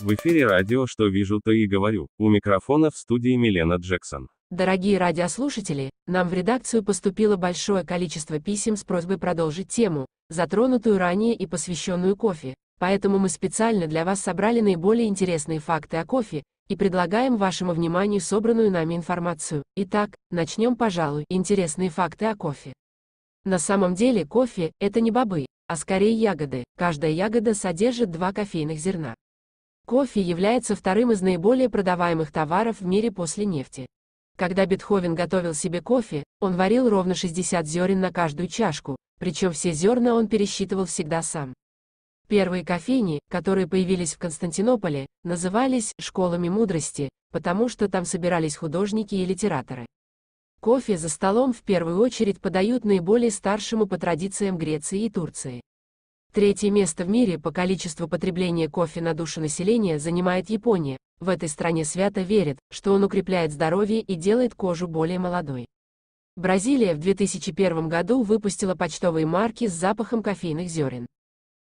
В эфире радио «Что вижу, то и говорю». У микрофона в студии Милена Джексон. Дорогие радиослушатели, нам в редакцию поступило большое количество писем с просьбой продолжить тему, затронутую ранее и посвященную кофе, поэтому мы специально для вас собрали наиболее интересные факты о кофе и предлагаем вашему вниманию собранную нами информацию. Итак, начнем, пожалуй, интересные факты о кофе. На самом деле кофе – это не бобы, а скорее ягоды. Каждая ягода содержит два кофейных зерна. Кофе является вторым из наиболее продаваемых товаров в мире после нефти. Когда Бетховен готовил себе кофе, он варил ровно 60 зерен на каждую чашку, причем все зерна он пересчитывал всегда сам. Первые кофейни, которые появились в Константинополе, назывались «школами мудрости», потому что там собирались художники и литераторы. Кофе за столом в первую очередь подают наиболее старшему по традициям Греции и Турции. Третье место в мире по количеству потребления кофе на душу населения занимает Япония. В этой стране свято верят, что он укрепляет здоровье и делает кожу более молодой. Бразилия в 2001 году выпустила почтовые марки с запахом кофейных зерен.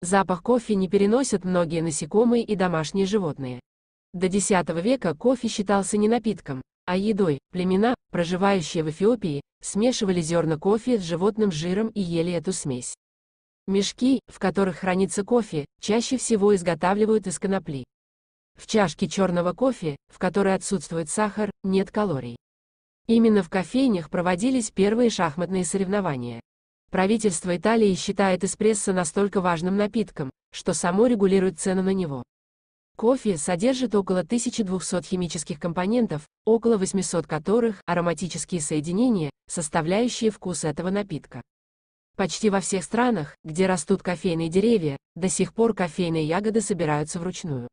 Запах кофе не переносят многие насекомые и домашние животные. До X века кофе считался не напитком, а едой. Племена, проживающие в Эфиопии, смешивали зерна кофе с животным жиром и ели эту смесь. Мешки, в которых хранится кофе, чаще всего изготавливают из конопли. В чашке черного кофе, в которой отсутствует сахар, нет калорий. Именно в кофейнях проводились первые шахматные соревнования. Правительство Италии считает эспрессо настолько важным напитком, что само регулирует цену на него. Кофе содержит около 1200 химических компонентов, около 800 которых – ароматические соединения, составляющие вкус этого напитка. Почти во всех странах, где растут кофейные деревья, до сих пор кофейные ягоды собираются вручную.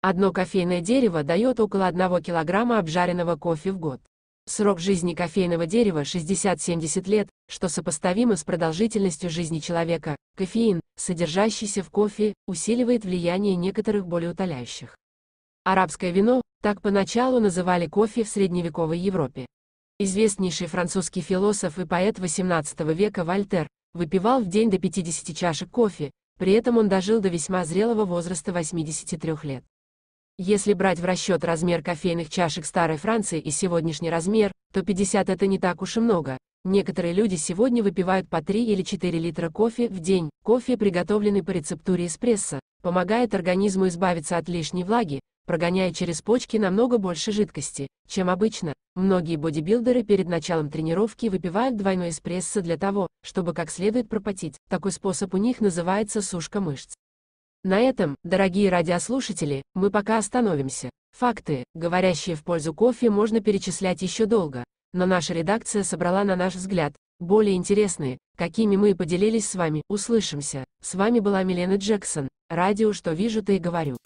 Одно кофейное дерево дает около 1 килограмма обжаренного кофе в год. Срок жизни кофейного дерева 60-70 лет, что сопоставимо с продолжительностью жизни человека. Кофеин, содержащийся в кофе, усиливает влияние некоторых болеутоляющих. Арабское вино, так поначалу называли кофе в средневековой Европе. Известнейший французский философ и поэт XVIII века Вольтер выпивал в день до 50 чашек кофе, при этом он дожил до весьма зрелого возраста 83 лет. Если брать в расчет размер кофейных чашек старой Франции и сегодняшний размер, то 50 это не так уж и много. Некоторые люди сегодня выпивают по 3 или 4 литра кофе в день. Кофе, приготовленный по рецептуре эспрессо, помогает организму избавиться от лишней влаги, прогоняя через почки намного больше жидкости, чем обычно. Многие бодибилдеры перед началом тренировки выпивают двойной эспрессо для того, чтобы как следует пропотеть. Такой способ у них называется сушка мышц. На этом, дорогие радиослушатели, мы пока остановимся. Факты, говорящие в пользу кофе, можно перечислять еще долго, но наша редакция собрала, на наш взгляд, более интересные, какими мы и поделились с вами. Услышимся. С вами была Милена Джексон. Радио «Что вижу, то и говорю».